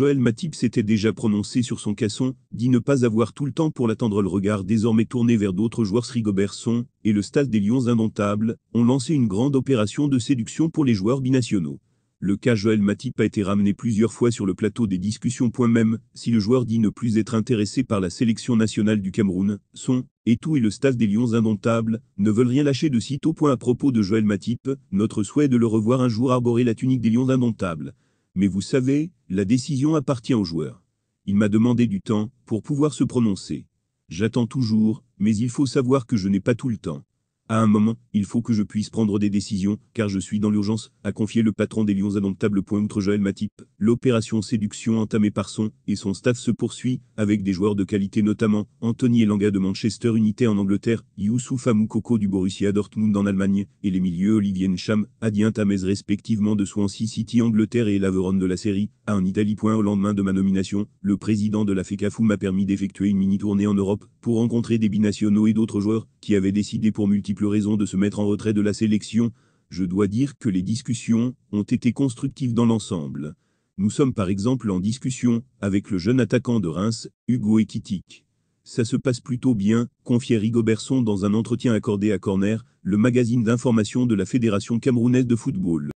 Joël Matip s'était déjà prononcé sur son casson, dit ne pas avoir tout le temps pour l'attendre le regard désormais tourné vers d'autres joueurs Srigobertson et le stade des Lions indomptables ont lancé une grande opération de séduction pour les joueurs binationaux. Le cas Joël Matip a été ramené plusieurs fois sur le plateau des discussions. Point même, si le joueur dit ne plus être intéressé par la sélection nationale du Cameroun, son, et tout et le stade des Lions indomptables, ne veulent rien lâcher de sitôt. Point à propos de Joël Matip, notre souhait de le revoir un jour arborer la tunique des Lions indomptables. Mais vous savez, la décision appartient au joueur. Il m'a demandé du temps pour pouvoir se prononcer. J'attends toujours, mais il faut savoir que je n'ai pas tout le temps. À un moment, il faut que je puisse prendre des décisions, car je suis dans l'urgence, a confié le patron des Lions indomptables. Outre Joël Matip, l'opération séduction entamée par son et son staff se poursuit, avec des joueurs de qualité notamment Anthony Elanga de Manchester United en Angleterre, Youssouf Amoukoko du Borussia Dortmund en Allemagne, et les milieux Olivier Ncham, Adien Tamez respectivement de Swansea City Angleterre et Laveron de la série, à un Italie. Au lendemain de ma nomination, le président de la FECAFU m'a permis d'effectuer une mini-tournée en Europe, pour rencontrer des binationaux et d'autres joueurs, qui avaient décidé pour multiplier raison de se mettre en retrait de la sélection, je dois dire que les discussions ont été constructives dans l'ensemble. Nous sommes par exemple en discussion avec le jeune attaquant de Reims, Hugo Ekitik. Ça se passe plutôt bien, confiait Rigobertson dans un entretien accordé à Corner, le magazine d'information de la Fédération camerounaise de football.